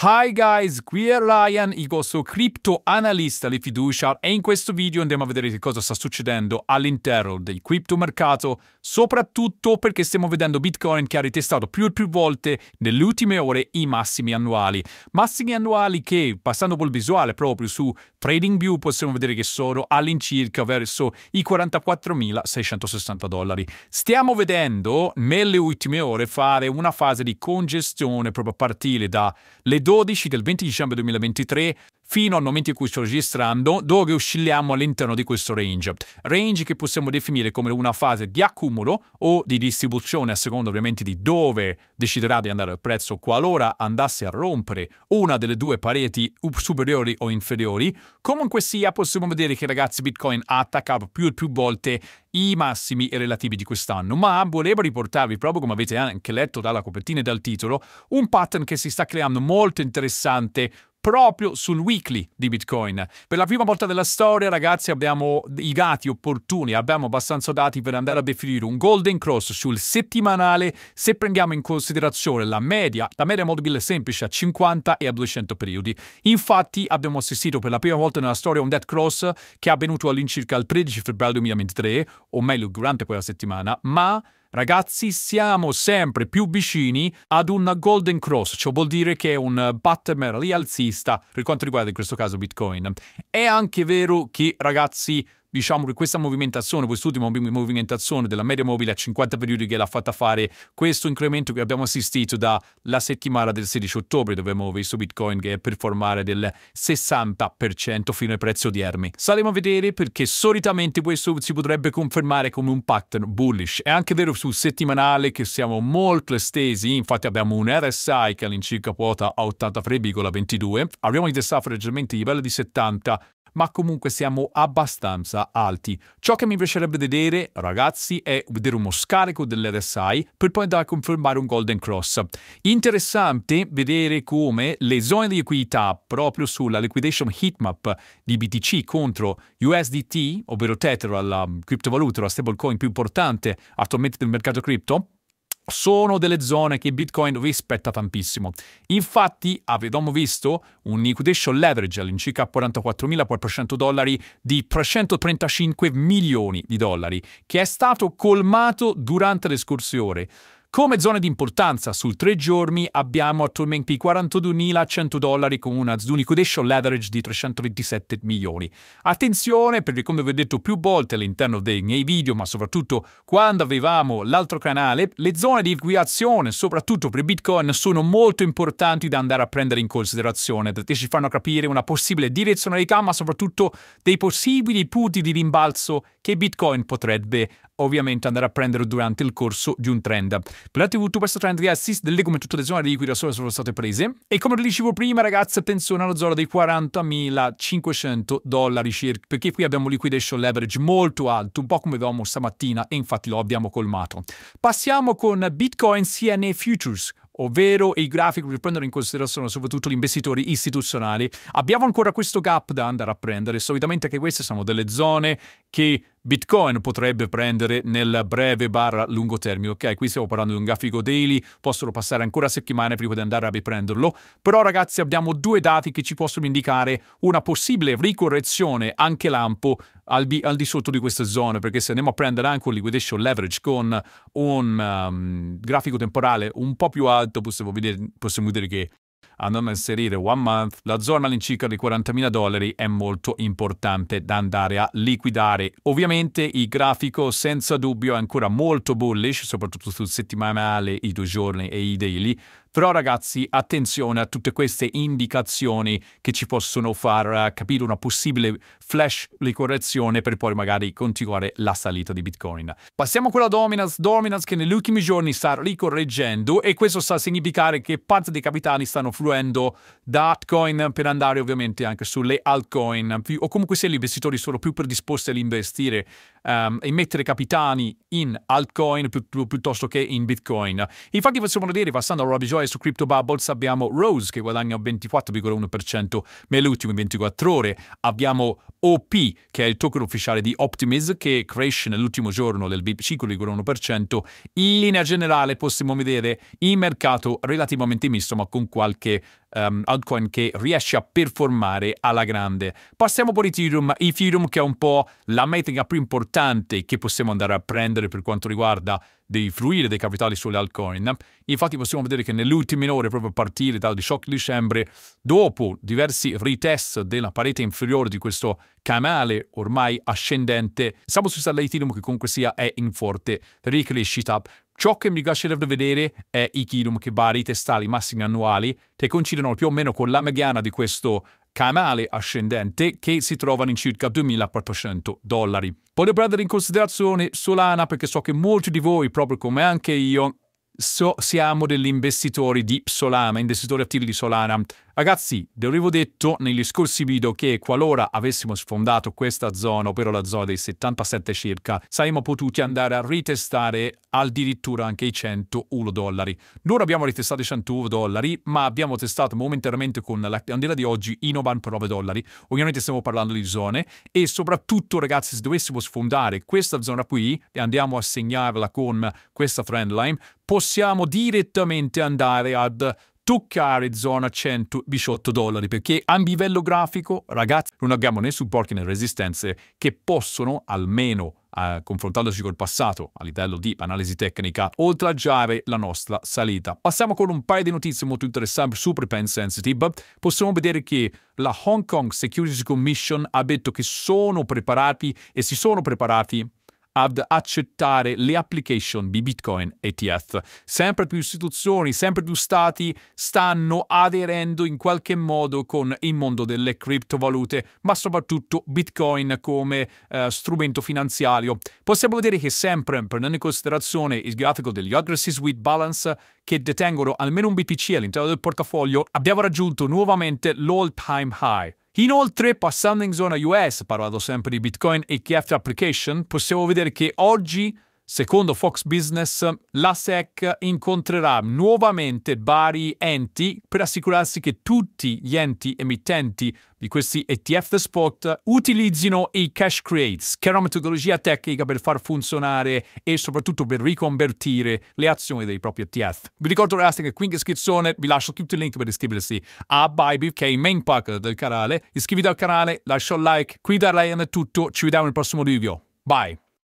Hi guys, qui è Ryan, il vostro analista di fiducia e in questo video andiamo a vedere che cosa sta succedendo all'interno del criptomercato, soprattutto perché stiamo vedendo Bitcoin che ha ritestato più e più volte nelle ultime ore i massimi annuali. Massimi annuali che, passando col visuale proprio su TradingView, possiamo vedere che sono all'incirca verso i 44.660 dollari. Stiamo vedendo nelle ultime ore fare una fase di congestione proprio a partire dalle 12 del 20 dicembre 2023 fino al momento in cui sto registrando, dove oscilliamo all'interno di questo range. Range che possiamo definire come una fase di accumulo o di distribuzione a seconda ovviamente di dove deciderà di andare il prezzo qualora andasse a rompere una delle due pareti superiori o inferiori. Comunque sia, possiamo vedere che ragazzi Bitcoin ha attaccato più e più volte i massimi e relativi di quest'anno, ma volevo riportarvi, proprio come avete anche letto dalla copertina e dal titolo, un pattern che si sta creando molto interessante proprio sul weekly di Bitcoin. Per la prima volta della storia, ragazzi, abbiamo i dati opportuni, abbiamo abbastanza dati per andare a definire un golden cross sul settimanale se prendiamo in considerazione la media, la media mobile semplice a 50 e a 200 periodi. Infatti, abbiamo assistito per la prima volta nella storia a un dead cross che è avvenuto all'incirca il 13 febbraio 2023, o meglio durante quella settimana, ma Ragazzi, siamo sempre più vicini ad un golden cross, ciò vuol dire che è un bottom rialzista per quanto riguarda in questo caso Bitcoin. È anche vero che, ragazzi, diciamo che questa movimentazione, quest'ultima movimentazione della media mobile a 50 periodi che l'ha fatta fare questo incremento che abbiamo assistito dalla settimana del 16 ottobre dove abbiamo visto Bitcoin che è performare del 60% fino ai prezzi odierni. Saremo a vedere perché solitamente questo si potrebbe confermare come un pattern bullish. È anche vero sul settimanale che siamo molto estesi, infatti abbiamo un RSI che all'incirca quota a 83,22, abbiamo il leggermente di livello di 70 ma comunque siamo abbastanza alti. Ciò che mi piacerebbe vedere, ragazzi, è vedere uno scarico dell'RSI per poi andare a confermare un Golden Cross. Interessante vedere come le zone di liquidità proprio sulla liquidation heatmap di BTC contro USDT, ovvero Tether, la criptovaluta, la stablecoin più importante attualmente del mercato cripto, sono delle zone che Bitcoin rispetta tantissimo. Infatti avevamo visto un liquidation leverage all'incirca 44.400 dollari di 335 milioni di dollari, che è stato colmato durante le scorse ore. Come zone di importanza, sul tre giorni abbiamo attualmente 42.100 dollari con una Zuni Codation Leverage di 327 milioni. Attenzione perché come vi ho detto più volte all'interno dei miei video, ma soprattutto quando avevamo l'altro canale, le zone di liquidazione, soprattutto per Bitcoin, sono molto importanti da andare a prendere in considerazione, perché ci fanno capire una possibile direzionalità, ma soprattutto dei possibili punti di rimbalzo che Bitcoin potrebbe ovviamente andare a prendere durante il corso di un trend. Per la tv questo trend di assist delle come tutte le zone liquide solo sono state prese e come vi dicevo prima ragazzi penso alla zona dei 40.500 dollari circa perché qui abbiamo liquidation leverage molto alto un po' come avevamo stamattina e infatti lo abbiamo colmato. Passiamo con Bitcoin CNA Futures ovvero i grafici che prendono in considerazione soprattutto gli investitori istituzionali. Abbiamo ancora questo gap da andare a prendere, solitamente che queste sono delle zone che Bitcoin potrebbe prendere nel breve barra lungo termine, ok? Qui stiamo parlando di un grafico daily, possono passare ancora settimane prima di andare a riprenderlo, però ragazzi abbiamo due dati che ci possono indicare una possibile ricorrezione anche lampo al, al di sotto di questa zona, perché se andiamo a prendere anche un liquidation leverage con un um, grafico temporale un po' più alto, possiamo, vedere, possiamo dire che andando a inserire one month, la zona all'incirca di 40.000 dollari è molto importante da andare a liquidare. Ovviamente il grafico senza dubbio è ancora molto bullish, soprattutto sul settimanale, i due giorni e i daily, però ragazzi, attenzione a tutte queste indicazioni che ci possono far eh, capire una possibile flash di correzione per poi magari continuare la salita di Bitcoin. Passiamo con la dominance, dominance che negli ultimi giorni sta ricorreggendo e questo sta a significare che parte dei capitali stanno fluendo da altcoin per andare ovviamente anche sulle altcoin o comunque se gli investitori sono più predisposti ad investire um, e mettere capitali in altcoin pi piuttosto che in Bitcoin. Infatti possiamo vedere passando a Robbie Joyce su Crypto Bubbles abbiamo Rose che guadagna 24,1% nelle ultime 24 ore, abbiamo OP che è il token ufficiale di Optimism che cresce nell'ultimo giorno del 5,1%. In linea generale possiamo vedere il mercato relativamente misto ma con qualche um, altcoin che riesce a performare alla grande. Passiamo poi Ethereum, Ethereum che è un po' la metrica più importante che possiamo andare a prendere per quanto riguarda di fruire dei capitali sulle altcoin. Infatti possiamo vedere che nelle ultime ore, proprio a partire dal 18 dicembre, dopo diversi retest della parete inferiore di questo canale ormai ascendente, siamo su Ethereum che comunque sia è in forte ricrescita. Ciò che mi piacerebbe vedere è i kilum che vari testali massimi annuali che coincidono più o meno con la mediana di questo canale ascendente che si trovano in circa 2400 dollari. Voglio prendere in considerazione Solana perché so che molti di voi, proprio come anche io, so, siamo degli investitori di Solana, investitori attivi di Solana. Ragazzi, vi avevo detto negli scorsi video che qualora avessimo sfondato questa zona, ovvero la zona dei 77 circa, saremmo potuti andare a ritestare addirittura anche i 101 dollari. Non abbiamo ritestato i 101 dollari, ma abbiamo testato momentaneamente con la candela di oggi i 99 dollari. Ovviamente stiamo parlando di zone e soprattutto ragazzi se dovessimo sfondare questa zona qui e andiamo a segnarla con questa trend line, possiamo direttamente andare ad tocca Arizona 118 dollari perché a livello grafico, ragazzi, non abbiamo né supporti né resistenze che possono almeno eh, confrontandoci col passato a livello di analisi tecnica, oltraggiare la nostra salita. Passiamo con un paio di notizie molto interessanti, su pen sensitive. Possiamo vedere che la Hong Kong Securities Commission ha detto che sono preparati e si sono preparati ad accettare le application di Bitcoin ETF. Sempre più istituzioni, sempre più stati stanno aderendo in qualche modo con il mondo delle criptovalute, ma soprattutto Bitcoin come eh, strumento finanziario. Possiamo vedere che sempre prendendo in considerazione il grafico degli Aggressive With Balance che detengono almeno un BPC all'interno del portafoglio, abbiamo raggiunto nuovamente l'all time high. Inoltre, passando in zona US, parlando sempre di Bitcoin e KFT application, possiamo vedere che oggi Secondo Fox Business, la SEC incontrerà nuovamente vari enti per assicurarsi che tutti gli enti emittenti di questi ETF Spot utilizzino i cash crates, che è una metodologia tecnica per far funzionare e soprattutto per riconvertire le azioni dei propri ETF. Vi ricordo ragazzi che qui in descrizione vi lascio tutti i link per iscriversi a Bybit, che è il main pack del canale. Iscriviti al canale, lascia un like, qui da Ryan è tutto, ci vediamo nel prossimo video. Bye!